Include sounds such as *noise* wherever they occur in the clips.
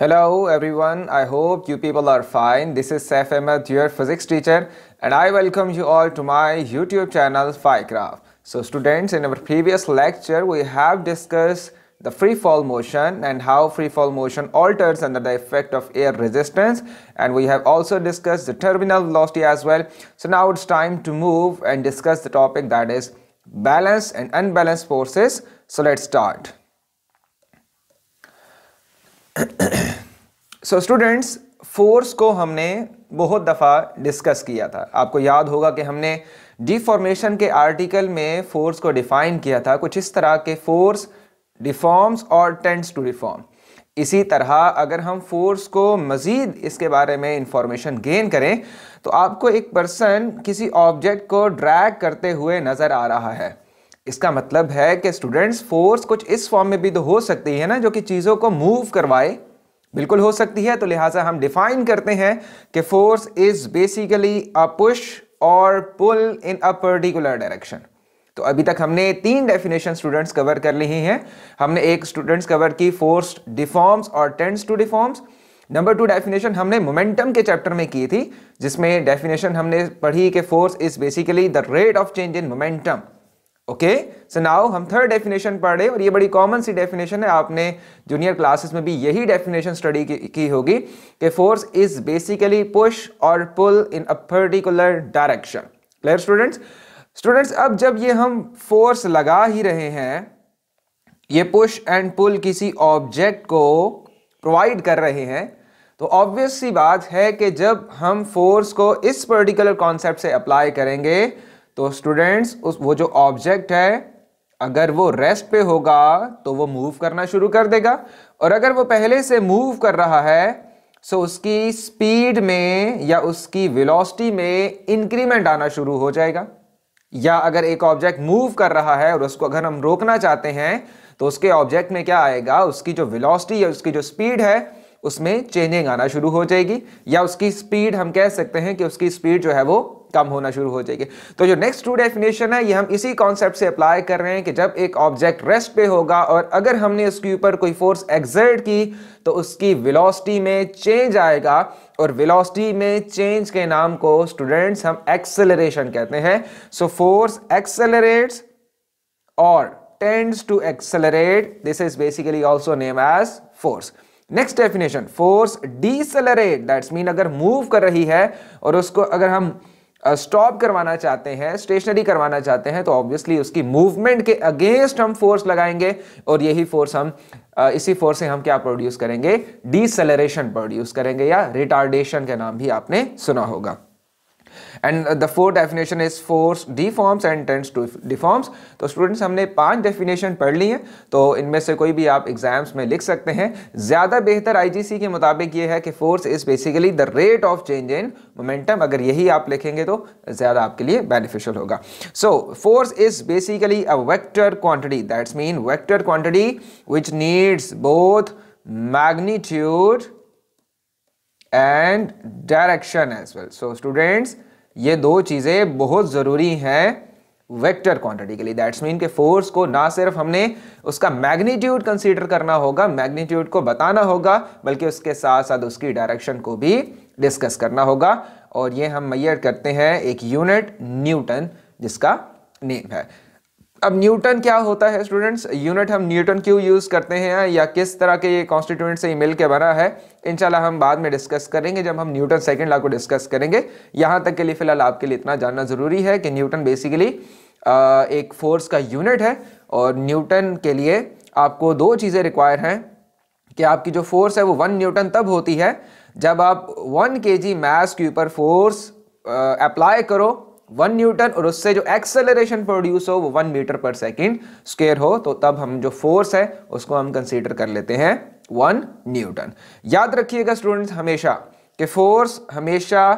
Hello everyone, I hope you people are fine. This is Saif Ahmed, your physics teacher and I welcome you all to my YouTube channel Phycraft. So students, in our previous lecture we have discussed the free fall motion and how free fall motion alters under the effect of air resistance and we have also discussed the terminal velocity as well. So now it's time to move and discuss the topic that is balance and unbalanced forces. So let's start. So students force को हमने बहुत दफ़ा discuss किया था आपको याद होगा कि हमने डिफॉर्मेशन के आर्टिकल में फोर्स को डिफाइन किया था कुछ इस तरह के फोर्स डिफॉर्म्स और टेंट्स टू डिफॉर्म इसी तरह अगर हम फोर्स को मज़ीद इसके बारे में इंफॉर्मेशन गेन करें तो आपको एक पर्सन किसी ऑब्जेक्ट को ड्रैग करते हुए नज़र आ रहा है इसका मतलब है कि स्टूडेंट्स फोर्स कुछ इस फॉर्म में भी तो हो सकती है ना जो कि चीज़ों को मूव करवाए बिल्कुल हो सकती है तो लिहाजा हम डिफाइन करते हैं कि force is basically a push और pull in a particular direction तो अभी तक हमने तीन डेफिनेशन स्टूडेंट्स कवर कर ली हैं हमने एक स्टूडेंट्स कवर की फोर्स डिफॉर्म्स और tends to deforms number two definition हमने मोमेंटम के चैप्टर में की थी जिसमें डेफिनेशन हमने पढ़ी कि force is basically the rate of change in momentum okay so now हम थर्ड डेफिनेशन पढ़े और ये बड़ी कॉमन सी डेफिनेशन है आपने जूनियर क्लासेस में भी यही डेफिनेशन स्टडी की, की होगी कि फोर्स इज बेसिकली पुश और pull in a particular direction clear students students अब जब ये हम फोर्स लगा ही रहे हैं ये पुश एंड पुल किसी ऑब्जेक्ट को प्रोवाइड कर रहे हैं तो ऑब्वियस सी बात है कि जब हम फोर्स को इस पर्टिकुलर कॉन्सेप्ट से अप्लाई करेंगे तो स्टूडेंट्स उस वो जो ऑब्जेक्ट है अगर वो रेस्ट पे होगा तो वो मूव करना शुरू कर देगा और अगर वो पहले से मूव कर रहा है सो so उसकी स्पीड में या उसकी वेलोसिटी में इंक्रीमेंट आना शुरू हो जाएगा या अगर एक ऑब्जेक्ट मूव कर रहा है और उसको अगर हम रोकना चाहते हैं तो उसके ऑब्जेक्ट में क्या आएगा उसकी जो वेलोसिटी या उसकी जो स्पीड है उसमें चेंजिंग आना शुरू हो जाएगी या उसकी स्पीड हम कह सकते हैं कि उसकी स्पीड जो है वो कम होना शुरू हो जाएगी तो जो नेक्स्ट टू डेफिनेशन है ये हम इसी कॉन्सेप्ट से अप्लाई कर रहे हैं कि जब एक ऑब्जेक्ट रेस्ट पे होगा और अगर हमने उसके ऊपर कोई फोर्स एग्जर्ट की तो उसकी विलोसिटी में चेंज आएगा और विलोसिटी में चेंज के नाम को स्टूडेंट्स हम एक्सेलरेशन कहते हैं सो फोर्स एक्सेलरेट्स और tends to accelerate this is basically also name as force next definition force decelerate that's mean अगर मूव कर रही है और उसको अगर हम स्टॉप uh, करवाना चाहते हैं स्टेशनरी करवाना चाहते हैं तो ऑब्वियसली उसकी मूवमेंट के अगेंस्ट हम फोर्स लगाएंगे और यही फोर्स हम uh, इसी फोर्स से हम क्या प्रोड्यूस करेंगे डिसलरेशन प्रोड्यूस करेंगे या रिटार्डेशन के नाम भी आपने सुना होगा and the fourth definition is force deforms and tends to deforms तो स्टूडेंट्स हमने पांच डेफिनेशन पढ़ ली हैं तो इनमें से कोई भी आप एग्जाम्स में लिख सकते हैं ज़्यादा बेहतर आईजीसी के मुताबिक ये है कि force is basically the rate of change in momentum अगर यही आप लिखेंगे तो ज़्यादा आपके लिए बेनिफिशियल होगा so force is basically a vector quantity that's mean vector quantity which needs both magnitude and direction as well so students ये दो चीज़ें बहुत ज़रूरी हैं वेक्टर क्वांटिटी के लिए दैट्स मीन के फोर्स को ना सिर्फ हमने उसका मैग्नीट्यूड कंसीडर करना होगा मैग्नीट्यूड को बताना होगा बल्कि उसके साथ साथ उसकी डायरेक्शन को भी डिस्कस करना होगा और ये हम मैयर करते हैं एक यूनिट न्यूटन जिसका नेम है अब न्यूटन क्या होता है स्टूडेंट्स यूनिट हम न्यूटन क्यों यूज़ करते हैं या किस तरह के ये कॉन्स्टिट्यूएंट से मिल के बना है इंशाल्लाह हम बाद में डिस्कस करेंगे जब हम न्यूटन सेकंड लॉ को डिस्कस करेंगे यहाँ तक के लिए फ़िलहाल आपके लिए इतना जानना ज़रूरी है कि न्यूटन बेसिकली एक फोर्स का यूनिट है और न्यूटन के लिए आपको दो चीज़ें रिक्वायर हैं कि आपकी जो फोर्स है वो वन न्यूटन तब होती है जब आप वन के मास के ऊपर फोर्स अप्लाई करो वन न्यूटन और उससे जो एक्सेलरेशन प्रोड्यूस हो वो one metre per second square हो तो तब हम जो फोर्स है उसको हम कंसिडर कर लेते हैं वन न्यूटन याद रखिएगा स्टूडेंट्स हमेशा कि फोर्स हमेशा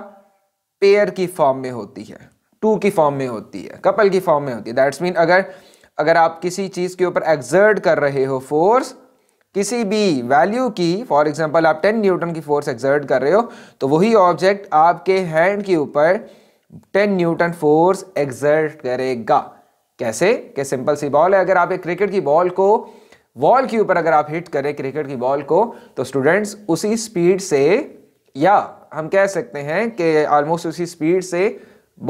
पेयर की फॉर्म में होती है टू की फॉर्म में होती है कपल की फॉर्म में होती है दैट्स मीन अगर अगर आप किसी चीज़ के ऊपर एक्सर्ट कर रहे हो फोर्स किसी भी वैल्यू की फॉर एग्जांपल आप 10 न्यूटन की फोर्स एक्सर्ट कर रहे हो तो वही ऑब्जेक्ट आपके हैंड के ऊपर टेन न्यूटन फोर्स एग्जर्ट करेगा कैसे कि सिंपल सी बॉल है अगर आप एक क्रिकेट की बॉल को वॉल के ऊपर अगर आप हिट करें क्रिकेट की बॉल को तो स्टूडेंट्स उसी स्पीड से या हम कह सकते हैं कि ऑलमोस्ट उसी स्पीड से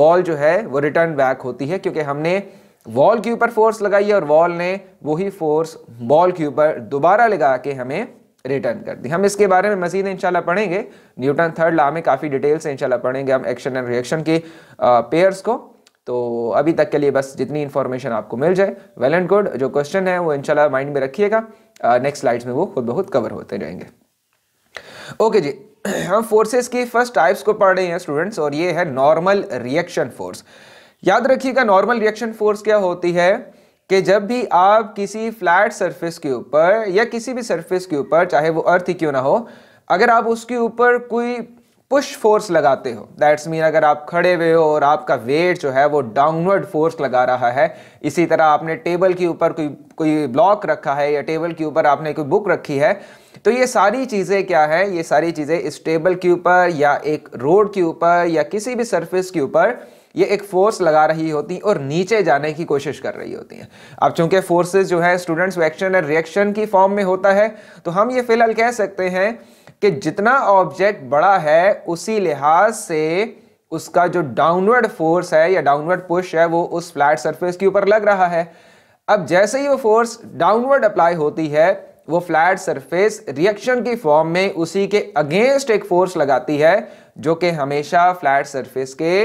बॉल जो है वो रिटर्न बैक होती है क्योंकि हमने वॉल के ऊपर फोर्स लगाई है और वॉल ने वही फोर्स बॉल के ऊपर दोबारा लगा के हमें रिटर्न कर दी हम इसके बारे में मजीद इंशाल्लाह पढ़ेंगे न्यूटन थर्ड लॉ में काफ़ी डिटेल से इंशाल्लाह पढ़ेंगे हम एक्शन एंड रिएक्शन के पेयर्स को तो अभी तक के लिए बस जितनी इन्फॉर्मेशन आपको मिल जाए वेल एंड गुड जो क्वेश्चन है वो इंशाल्लाह माइंड में रखिएगा नेक्स्ट स्लाइड्स में वो खुद बहुत कवर होते रहेंगे ओके जी हम फोर्सेस की फर्स्ट टाइप्स को पढ़ रहे हैं स्टूडेंट्स और ये है नॉर्मल रिएक्शन फोर्स याद रखिएगा नॉर्मल रिएक्शन फोर्स क्या होती है कि जब भी आप किसी फ्लैट सरफेस के ऊपर या किसी भी सरफेस के ऊपर चाहे वो अर्थ ही क्यों ना हो अगर आप उसके ऊपर कोई पुश फोर्स लगाते हो दैट्स मीन अगर आप खड़े हुए हो और आपका वेट जो है वो डाउनवर्ड फोर्स लगा रहा है इसी तरह आपने टेबल के ऊपर कोई कोई ब्लॉक रखा है या टेबल के ऊपर आपने कोई बुक रखी है तो ये सारी चीज़ें क्या है ये सारी चीज़ें इस टेबल के ऊपर या एक रोड के ऊपर या किसी भी सरफेस के ऊपर ये एक फोर्स लगा रही होती और नीचे जाने की कोशिश कर रही होती हैं अब चूंकि फोर्सेस जो है स्टूडेंट्स एक्शन एंड रिएक्शन की फॉर्म में होता है तो हम ये फिलहाल कह सकते हैं कि जितना ऑब्जेक्ट बड़ा है उसी लिहाज से उसका जो डाउनवर्ड फोर्स है या डाउनवर्ड पुश है वो उस फ्लैट सर्फेस के ऊपर लग रहा है अब जैसे ही वो फोर्स डाउनवर्ड अप्लाई होती है वो फ्लैट सरफेस रिएक्शन की फॉर्म में उसी के अगेंस्ट एक फोर्स लगाती है जो कि हमेशा फ्लैट सरफेस के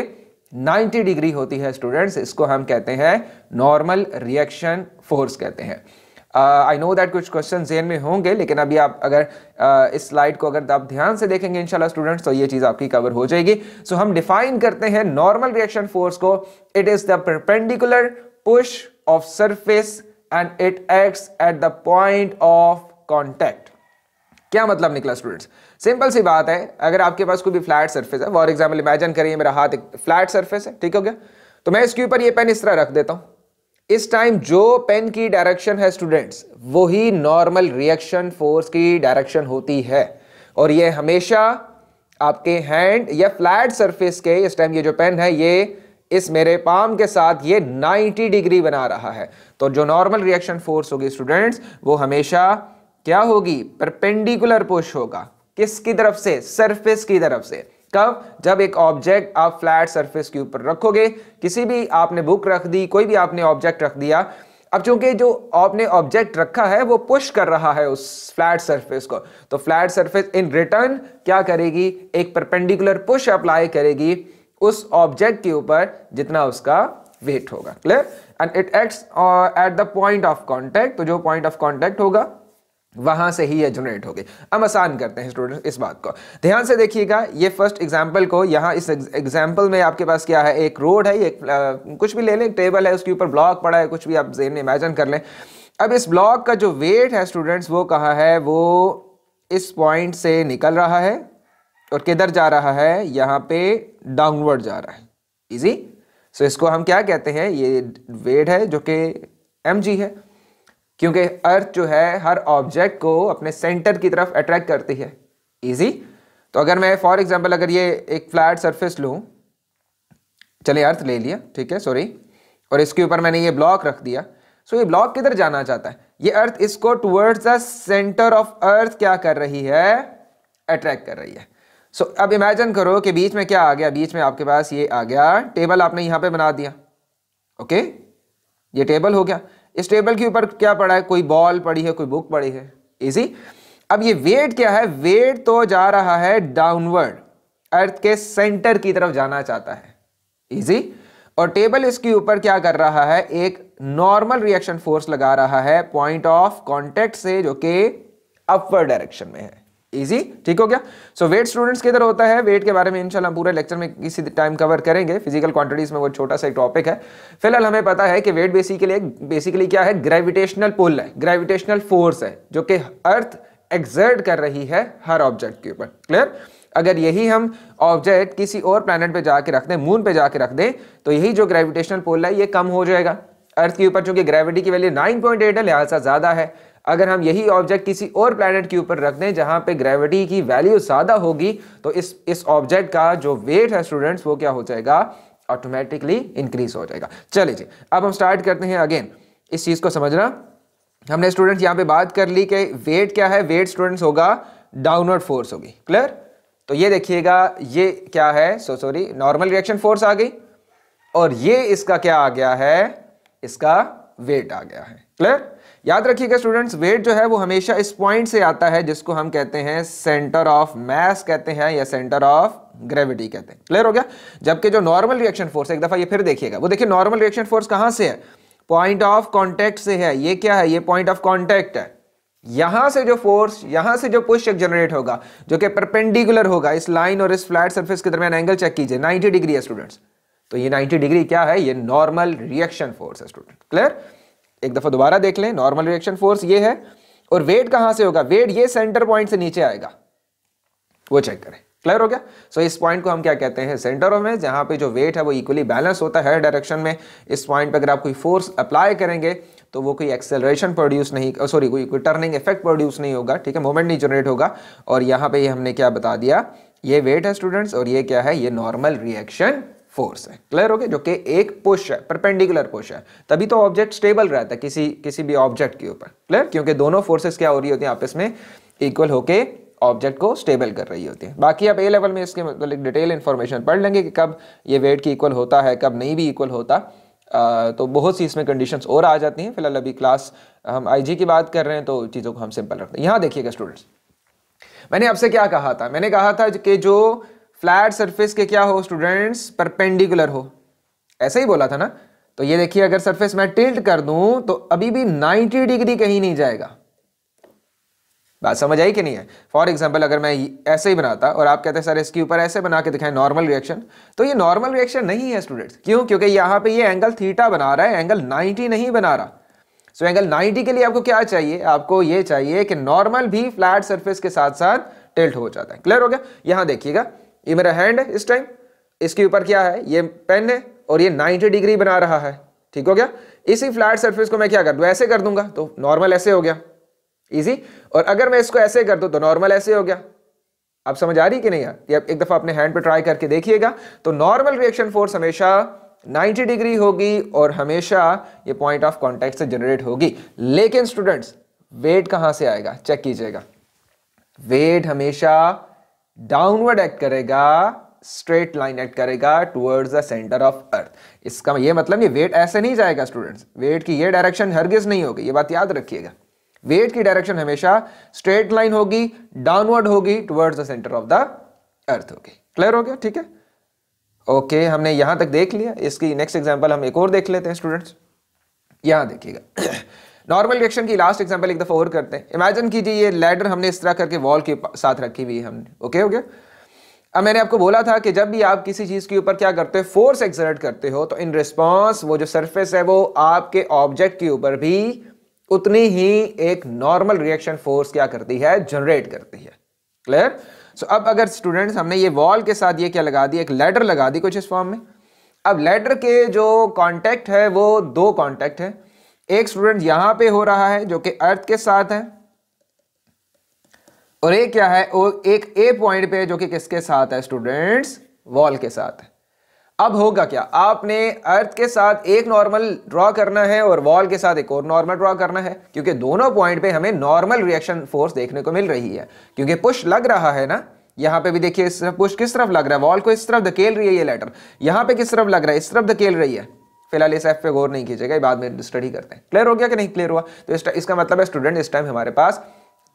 90 डिग्री होती है स्टूडेंट्स इसको हम कहते हैं नॉर्मल रिएक्शन फोर्स कहते हैं आई नो दैट कुछ क्वेश्चन जेन में होंगे लेकिन अभी आप अगर uh, इस स्लाइड को अगर आप ध्यान से देखेंगे इंशाल्लाह स्टूडेंट्स तो ये चीज़ आपकी कवर हो जाएगी सो so, हम डिफाइन करते हैं नॉर्मल रिएक्शन फोर्स को it is the perpendicular push of surface and it act at the point of contact क्या मतलब निकला स्टूडेंट्स सिंपल सी बात है अगर आपके पास कोई भी फ्लैट सर्फेस है फॉर एग्जाम्पल इमेजिन करिए मेरा हाथ एक फ्लैट सर्फेस है ठीक हो गया तो मैं इसके ऊपर ये पेन इस तरह रख देता हूं इस टाइम जो पेन की डायरेक्शन है स्टूडेंट्स वही नॉर्मल रिएक्शन फोर्स की डायरेक्शन होती है और ये हमेशा आपके हैंड या फ्लैट सरफेस के इस टाइम ये जो पेन है ये इस मेरे पाम के साथ ये 90 डिग्री बना रहा है तो जो नॉर्मल रिएक्शन फोर्स होगी स्टूडेंट्स वो हमेशा क्या होगी परपेंडिकुलर पुश होगा किसकी तरफ से सरफेस की तरफ से कब जब एक ऑब्जेक्ट आप फ्लैट सरफेस के ऊपर रखोगे किसी भी आपने बुक रख दी कोई भी आपने ऑब्जेक्ट रख दिया अब चूंकि जो आपने ऑब्जेक्ट रखा है वो पुश कर रहा है उस फ्लैट सरफेस को तो फ्लैट सरफेस इन रिटर्न क्या करेगी एक परपेंडिकुलर पुश अप्लाई करेगी उस ऑब्जेक्ट के ऊपर जितना उसका वेट होगा clear and it acts at the point of contact तो जो पॉइंट ऑफ कॉन्टैक्ट होगा वहां से ही ये जनरेट हो गई हम आसान करते हैं स्टूडेंट इस बात को ध्यान से देखिएगा ये फर्स्ट एग्जाम्पल को यहाँ इस एग्जाम्पल में आपके पास क्या है एक रोड है एक आ, uh, कुछ भी ले लें टेबल है उसके ऊपर ब्लॉक पड़ा है कुछ भी आप जेन इमेजिन कर लें अब इस ब्लॉक का जो वेट है स्टूडेंट्स वो कहा है वो इस पॉइंट से निकल रहा है और किधर जा रहा है यहाँ पे डाउनवर्ड जा रहा है इजी सो so, इसको हम क्या कहते हैं ये वेट है जो कि एम है क्योंकि अर्थ जो है हर ऑब्जेक्ट को अपने सेंटर की तरफ अट्रैक्ट करती है इजी तो अगर मैं फॉर एग्जांपल अगर ये एक फ्लैट सरफेस लूँ चले अर्थ ले लिया ठीक है सॉरी और इसके ऊपर मैंने ये ब्लॉक रख दिया सो so, ये ब्लॉक किधर जाना चाहता है ये अर्थ इसको towards the centre of earth क्या कर रही है अट्रैक्ट कर रही है सो so, अब इमेजिन करो कि बीच में क्या आ गया बीच में आपके पास ये आ गया टेबल आपने यहां पे बना दिया ओके ये टेबल हो गया इस टेबल के ऊपर क्या पड़ा है कोई बॉल पड़ी है कोई बुक पड़ी है इजी अब ये वेट क्या है वेट तो जा रहा है डाउनवर्ड अर्थ के सेंटर की तरफ जाना चाहता है इजी और टेबल इसके ऊपर क्या कर रहा है एक नॉर्मल रिएक्शन फोर्स लगा रहा है पॉइंट ऑफ कॉन्टेक्ट से जो कि अपवर्ड डायरेक्शन में है इजी ठीक हो गया सो वेट स्टूडेंट्स किधर होता है वेट के बारे में इंशाल्लाह हम पूरे लेक्चर में किसी टाइम कवर करेंगे फिजिकल क्वांटिटीज में वो छोटा सा एक टॉपिक है फिलहाल हमें पता है कि वेट बेसिकली बेसिकली क्या है ग्रेविटेशनल पुल है ग्रेविटेशनल फोर्स है जो कि अर्थ एग्जर्ट कर रही है हर ऑब्जेक्ट के ऊपर क्लियर अगर यही हम ऑब्जेक्ट किसी और प्लानट पे जाके रख दें मून पे जाके रख दें तो यही जो ग्रेविटेशनल पुल है ये कम हो जाएगा अर्थ के ऊपर चूंकि ग्रेविटी की वैल्यू 9.8 है लिहाजा ज़्यादा है अगर हम यही ऑब्जेक्ट किसी और प्लानट के ऊपर रख दें जहाँ पे ग्रेविटी की वैल्यू ज़्यादा होगी तो इस इस ऑब्जेक्ट का जो वेट है स्टूडेंट्स वो क्या हो जाएगा ऑटोमेटिकली इंक्रीज हो जाएगा चले जी अब हम स्टार्ट करते हैं अगेन इस चीज़ को समझना हमने स्टूडेंट्स यहाँ पे बात कर ली कि वेट क्या है वेट स्टूडेंट्स होगा डाउनवर्ड फोर्स होगी क्लियर तो ये देखिएगा ये क्या है so sorry normal reaction force आ गई और ये इसका क्या आ गया है इसका वेट आ गया है क्लियर याद रखिएगा स्टूडेंट्स वेट जो है वो हमेशा इस पॉइंट से आता है जिसको हम कहते हैं सेंटर ऑफ मैस कहते हैं या सेंटर ऑफ ग्रेविटी कहते हैं क्लियर हो गया जबकि जो नॉर्मल रिएक्शन फोर्स एक दफा ये फिर देखिएगा वो देखिए नॉर्मल रिएक्शन फोर्स कहां से है पॉइंट ऑफ कॉन्टेक्ट से है ये क्या है ये पॉइंट ऑफ कॉन्टेक्ट है यहां से जो फोर्स यहां से जो पुश एक जनरेट होगा जो कि परपेंडिकुलर होगा इस लाइन और इस फ्लैट सरफेस के दरमियान एंगल चेक कीजिए नाइनटी डिग्री है स्टूडेंट्स तो ये नाइनटी डिग्री क्या है ये नॉर्मल रिएक्शन फोर्स है स्टूडेंट क्लियर एक दफा दोबारा देख लें नॉर्मल रिएक्शन फोर्स ये है और वेट कहां से होगा वेट ये सेंटर पॉइंट से नीचे आएगा वो चेक करें क्लियर हो गया सो so, इस पॉइंट को हम क्या कहते हैं सेंटर ऑफ मैस जहां पे जो वेट है वो इक्वली बैलेंस होता है डायरेक्शन में इस पॉइंट पे अगर आप कोई फोर्स अप्लाई करेंगे तो वो कोई एक्सेलरेशन प्रोड्यूस नहीं सॉरी कोई कोई टर्निंग इफेक्ट प्रोड्यूस नहीं होगा ठीक है मोमेंट नहीं जनरेट होगा और यहां पर हमने क्या बता दिया ये वेट है स्टूडेंट्स और ये क्या है ये नॉर्मल रिएक्शन फोर्स है क्लियर हो गया जो कि एक पुश है परपेंडिकुलर पुश है तभी तो ऑब्जेक्ट स्टेबल रहता है किसी किसी भी ऑब्जेक्ट के ऊपर क्लियर क्योंकि दोनों फोर्सेस क्या हो रही होती है आपस में इक्वल होके ऑब्जेक्ट को स्टेबल कर रही होती है बाकी आप ए लेवल में इसके मतलब डिटेल इन्फॉर्मेशन पढ़ लेंगे कि कब ये वेट की इक्वल होता है कब नहीं भी इक्वल होता आ, तो बहुत सी इसमें कंडीशंस और आ जाती हैं फिलहाल अभी क्लास हम आईजी की बात कर रहे हैं तो चीज़ों को हम सिंपल रखते हैं यहाँ देखिएगा स्टूडेंट्स मैंने आपसे क्या कहा था मैंने कहा था कि जो फ्लैट सरफेस के क्या हो स्टूडेंट्स परपेंडिकुलर हो ऐसा ही बोला था ना तो ये देखिए अगर सरफेस मैं टिल्ट कर दूं तो अभी भी 90 डिग्री कहीं नहीं जाएगा बात समझ आई कि नहीं है फॉर एग्जाम्पल अगर मैं ऐसे ही बनाता और आप कहते हैं सर इसके ऊपर ऐसे बना के दिखाएं नॉर्मल रिएक्शन तो ये नॉर्मल रिएक्शन नहीं है स्टूडेंट्स क्यों क्योंकि यहां पे ये एंगल थीटा बना रहा है एंगल 90 नहीं बना रहा सो so, एंगल 90 के लिए आपको क्या चाहिए आपको ये चाहिए कि नॉर्मल भी फ्लैट सर्फेस के साथ साथ टिल्ट हो जाता है क्लियर हो गया यहां देखिएगा ये मेरा हैंड है इस टाइम इसके ऊपर क्या है ये पेन है और ये 90 डिग्री बना रहा है ठीक हो गया इसी फ्लैट सरफेस को मैं क्या कर दूँ ऐसे कर दूंगा तो नॉर्मल ऐसे हो गया इजी और अगर मैं इसको ऐसे कर दू तो नॉर्मल ऐसे हो गया आप समझ आ रही कि नहीं यार ये एक दफ़ा अपने हैंड पे ट्राई करके देखिएगा तो नॉर्मल रिएक्शन फोर्स हमेशा 90 डिग्री होगी और हमेशा ये पॉइंट ऑफ कॉन्टेक्ट से जनरेट होगी लेकिन स्टूडेंट्स वेट कहां से आएगा चेक कीजिएगा वेट हमेशा डाउनवर्ड एक्ट करेगा स्ट्रेट लाइन एक्ट करेगा towards the centre of earth इसका ये मतलब ये वेट ऐसे नहीं जाएगा स्टूडेंट्स वेट की ये डायरेक्शन हरगिज नहीं होगी ये बात याद रखिएगा वेट की डायरेक्शन हमेशा स्ट्रेट लाइन होगी डाउनवर्ड होगी towards the centre of the earth होगी क्लियर हो गया ठीक है ओके हमने यहां तक देख लिया इसकी नेक्स्ट एग्जाम्पल हम एक और देख लेते हैं स्टूडेंट्स यहां देखिएगा नॉर्मल रिएक्शन की लास्ट एग्जाम्पल एक दफ़ा और करते हैं इमेजिन कीजिए ये लैडर हमने इस तरह करके वॉल के साथ रखी हुई है हमने ओके हो गया अब मैंने आपको बोला था कि जब भी आप किसी चीज़ के ऊपर क्या करते हो फोर्स एक्सर्ट करते हो तो इन रिस्पॉन्स वो जो सर्फेस है वो आपके ऑब्जेक्ट के ऊपर भी उतनी ही एक नॉर्मल रिएक्शन फोर्स क्या करती है जनरेट करती है क्लियर सो so, अब अगर स्टूडेंट्स हमने ये वॉल के साथ ये क्या लगा दी एक लेटर लगा दी कुछ इस फॉर्म में अब लेटर के जो कांटेक्ट है वो दो कांटेक्ट है एक स्टूडेंट यहां पे हो रहा है जो कि अर्थ के साथ है और एक क्या है और एक ए पॉइंट पे जो कि किसके साथ है स्टूडेंट्स वॉल के साथ है अब होगा क्या आपने अर्थ के साथ एक नॉर्मल ड्रॉ करना है और वॉल के साथ एक और नॉर्मल ड्रॉ करना है क्योंकि दोनों पॉइंट पे हमें नॉर्मल रिएक्शन फोर्स देखने को मिल रही है क्योंकि पुश लग रहा है ना यहाँ पे भी देखिए इस पुश किस तरफ लग रहा है वॉल को इस तरफ धकेल रही है ये लेटर यहाँ पे किस तरफ लग रहा है इस तरफ धकेल रही है फिलहाल इस ऐप पे गौर नहीं कीजिएगा बाद में स्टडी करते हैं क्लियर हो गया कि नहीं क्लियर हुआ तो इस, इसका मतलब है स्टूडेंट इस टाइम हमारे पास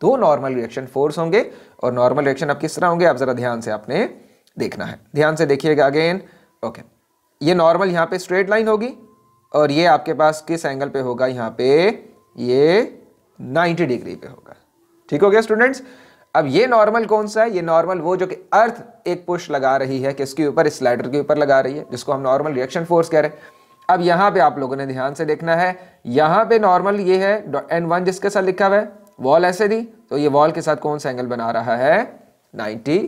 दो नॉर्मल रिएक्शन फोर्स होंगे और नॉर्मल रिएक्शन अब किस तरह होंगे आप ज़रा ध्यान से आपने देखना है ध्यान से देखिएगा अगेन ओके ये नॉर्मल यहाँ पे स्ट्रेट लाइन होगी और ये आपके पास किस एंगल पे होगा यहाँ पे ये 90 डिग्री पे होगा ठीक हो गया स्टूडेंट्स अब ये नॉर्मल कौन सा है ये नॉर्मल वो जो कि अर्थ एक पुश लगा रही है किसके ऊपर स्लाइडर के ऊपर लगा रही है जिसको हम नॉर्मल रिएक्शन फोर्स कह रहे हैं अब यहां पे आप लोगों ने ध्यान से देखना है यहां पे नॉर्मल ये है एन वन जिसके साथ लिखा हुआ है वॉल ऐसे दी तो ये वॉल के साथ कौन सा एंगल बना रहा है 90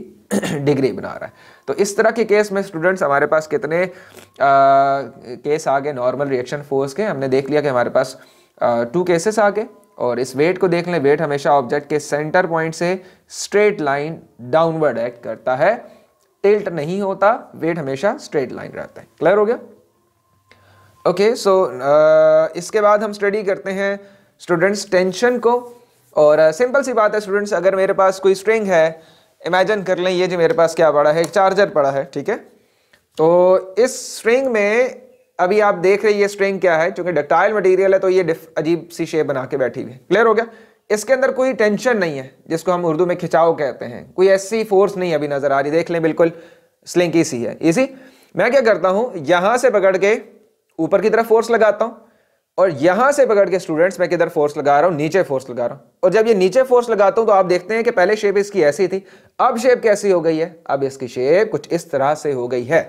डिग्री *clears throat* बना रहा है तो इस तरह के केस में स्टूडेंट्स हमारे पास कितने आ, केस आ गए नॉर्मल रिएक्शन फोर्स के हमने देख लिया कि हमारे पास आ, टू केसेस आ गए और इस वेट को देख लें वेट हमेशा ऑब्जेक्ट के सेंटर पॉइंट से स्ट्रेट लाइन डाउनवर्ड एक्ट करता है टिल्ट नहीं होता वेट हमेशा स्ट्रेट लाइन रहता है क्लियर हो गया ओके सो uh, इसके बाद हम स्टडी करते हैं स्टूडेंट्स टेंशन को और सिंपल uh, सी बात है स्टूडेंट्स अगर मेरे पास कोई स्ट्रिंग है इमेजिन कर लें ये जो मेरे पास क्या पड़ा है एक चार्जर पड़ा है ठीक है तो इस स्ट्रिंग में अभी आप देख रहे हैं ये स्ट्रिंग क्या है क्योंकि डक्टाइल मटेरियल है तो ये अजीब सी शेप बना के बैठी हुई है क्लियर हो गया इसके अंदर कोई टेंशन नहीं है जिसको हम उर्दू में खिंचाव कहते हैं कोई ऐसी फोर्स नहीं अभी नज़र आ रही देख लें बिल्कुल स्लिंकी सी है इसी मैं क्या करता हूँ यहाँ से पकड़ के ऊपर की तरफ फोर्स लगाता हूं और यहां से पकड़ के स्टूडेंट्स मैं किधर फोर्स लगा रहा हूं नीचे फोर्स लगा रहा हूं और जब ये नीचे फोर्स लगाता हूं तो आप देखते हैं कि पहले शेप इसकी ऐसी थी अब शेप कैसी हो गई है अब इसकी शेप कुछ इस तरह से हो गई है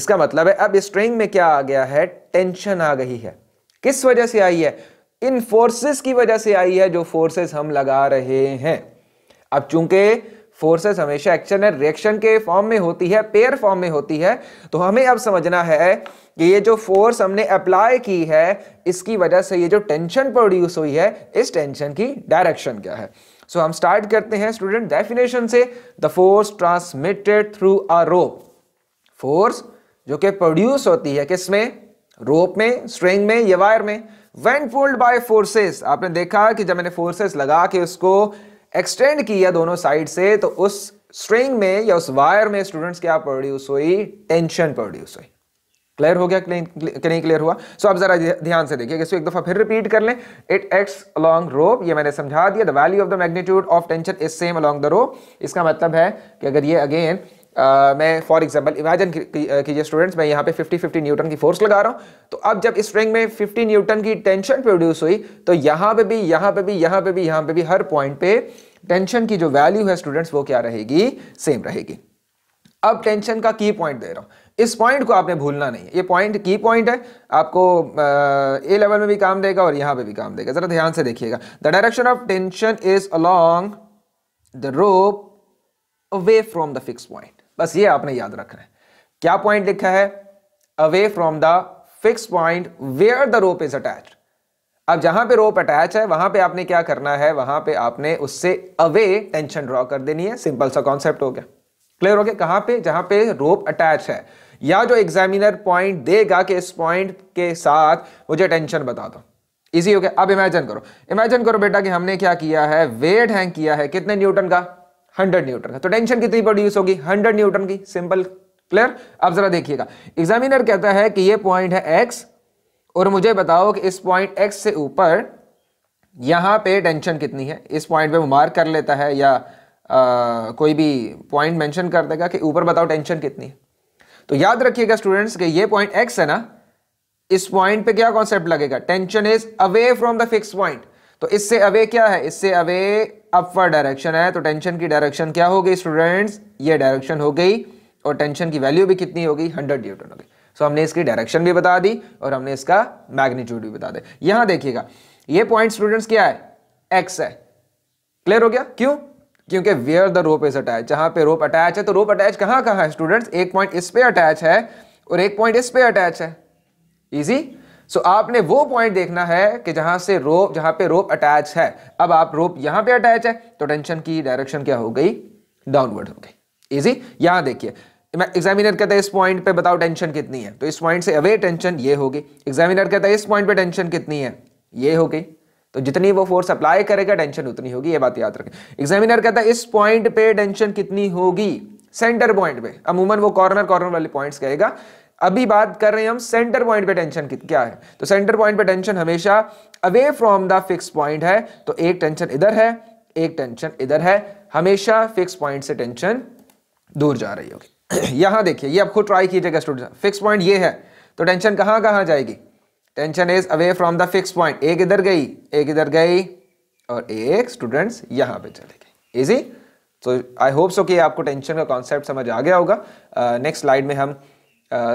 इसका मतलब है अब स्ट्रिंग में क्या आ गया है टेंशन आ गई है किस वजह से आई है इन फोर्सेस की वजह से आई है जो फोर्सेस हम लगा रहे हैं अब चूंकि फोर्सेस हमेशा एक्शन एंड रिएक्शन के फॉर्म में होती है पेयर फॉर्म में होती है तो हमें अब समझना है कि ये जो फोर्स हमने अप्लाई की है इसकी वजह से ये जो टेंशन प्रोड्यूस हुई है इस टेंशन की डायरेक्शन क्या है सो so, हम स्टार्ट करते हैं स्टूडेंट डेफिनेशन से the force transmitted through a rope force जो कि प्रोड्यूस होती है किसमें रोप में स्ट्रिंग में या वायर में वेन फोल्ड बाय फोर्सेस आपने देखा कि जब मैंने फोर्सेस लगा के उसको एक्सटेंड किया दोनों साइड से तो उस स्ट्रिंग में या उस वायर में स्टूडेंट्स क्या प्रोड्यूस हुई टेंशन प्रोड्यूस हुई क्लियर हो गया कि नहीं क्लियर हुआ सो so, आप जरा ध्यान से देखिए इसको एक दफा फिर रिपीट कर लें इट एक्स अलोंग रोप ये मैंने समझा दिया the value of the magnitude of tension is same along the rope इसका मतलब है कि अगर ये अगेन मैं फॉर एग्जाम्पल इमेजिन कीजिए स्टूडेंट्स मैं यहाँ पे 50 50 न्यूटन की फोर्स लगा रहा हूँ तो अब जब स्ट्रिंग में 50 न्यूटन की टेंशन प्रोड्यूस हुई तो यहाँ पे भी यहाँ पे भी यहाँ पे भी यहाँ पे भी हर पॉइंट पे टेंशन की जो वैल्यू है स्टूडेंट्स वो क्या रहेगी सेम रहेगी अब टेंशन का की पॉइंट दे रहा हूँ इस पॉइंट को आपने भूलना नहीं है ये पॉइंट की पॉइंट है आपको ए लेवल में भी काम देगा और यहाँ पे भी काम देगा जरा ध्यान से देखिएगा the direction of tension is along the rope away from the fix point बस ये आपने याद रखना है क्या पॉइंट लिखा है away from the fix point where the rope is attach अब जहां पे रोप अटैच है वहां पे आपने क्या करना है वहां पे आपने उससे अवे टेंशन ड्रॉ कर देनी है सिंपल सा कॉन्सेप्ट हो गया क्लियर हो गया कहां पे जहां पे रोप अटैच है या जो एग्जामिनर पॉइंट देगा कि इस पॉइंट के साथ मुझे टेंशन बता दो इजी हो गया अब इमेजिन करो इमेजिन करो बेटा कि हमने क्या किया है वेट हैंग किया है कितने न्यूटन का हंड्रेड न्यूटन का तो टेंशन कितनी प्रोड्यूस होगी हंड्रेड न्यूटन की सिंपल क्लियर अब जरा देखिएगा एग्जामिनर कहता है कि ये पॉइंट है एक्स और मुझे बताओ कि इस पॉइंट एक्स से ऊपर यहां पे टेंशन कितनी है इस पॉइंट पे मार्क कर लेता है या आ, कोई भी पॉइंट मेंशन कर देगा कि ऊपर बताओ टेंशन कितनी है तो याद रखिएगा स्टूडेंट्स कि ये पॉइंट एक्स है ना इस पॉइंट पे क्या कॉन्सेप्ट लगेगा tension is away from the fix point तो इससे अवे क्या है इससे अवे अपवर डायरेक्शन है तो टेंशन की डायरेक्शन क्या हो गई स्टूडेंट्स ये डायरेक्शन हो गई और टेंशन की वैल्यू भी कितनी होगी हंड्रेड न्यूटन हो गई सो हमने इसकी डायरेक्शन भी बता दी और हमने इसका मैग्नीट्यूड भी बता दे यहां देखिएगा ये पॉइंट स्टूडेंट्स क्या है एक्स है क्लियर हो गया क्यों क्योंकि where the rope is attach जहां पे रोप अटैच है तो रोप अटैच कहां कहां है स्टूडेंट्स एक पॉइंट इस पे अटैच है और एक पॉइंट इस पे अटैच है इजी सो so, आपने वो पॉइंट देखना है कि जहां से रोप जहां पे रोप अटैच है अब आप रोप यहां पे अटैच है तो टेंशन की डायरेक्शन क्या हो गई डाउनवर्ड हो गई इजी यहां देखिए एग्जामिनर कहता है इस पॉइंट पे बताओ टेंशन कितनी है तो इस पॉइंट से अवे टेंशन ये होगी एग्जामिनर कहता है इस पॉइंट पे टेंशन कितनी है ये हो गई तो जितनी वो फोर्स अप्लाई करेगा टेंशन उतनी होगी ये बात याद रखें एग्जामिनर कहता है इस पॉइंट पे टेंशन कितनी होगी सेंटर पॉइंट पे अमूमन वो कॉर्नर कॉर्नर वाले पॉइंट्स कहेगा अभी बात कर रहे हैं हम सेंटर पॉइंट पे टेंशन क्या है तो सेंटर पॉइंट पे टेंशन हमेशा away from the fix point है तो एक टेंशन इधर है एक टेंशन इधर है हमेशा फिक्स पॉइंट से टेंशन दूर जा रही होगी *clears throat* यहां देखिए ये आप खुद ट्राई कीजिएगा स्टूडेंट फिक्स पॉइंट ये है तो टेंशन कहां कहां जाएगी tension is away from the fix point एक इधर गई एक इधर गई और एक स्टूडेंट्स यहां पे चले गए इजी तो आई होप सो कि आपको टेंशन का कॉन्सेप्ट समझ आ गया होगा नेक्स्ट uh, स्लाइड में हम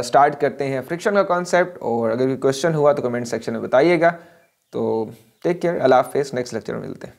स्टार्ट करते हैं फ्रिक्शन का कॉन्सेप्ट और अगर कोई क्वेश्चन हुआ तो कमेंट सेक्शन में बताइएगा तो टेक केयर अल्लाह हाफिज़ नेक्स्ट लेक्चर में मिलते हैं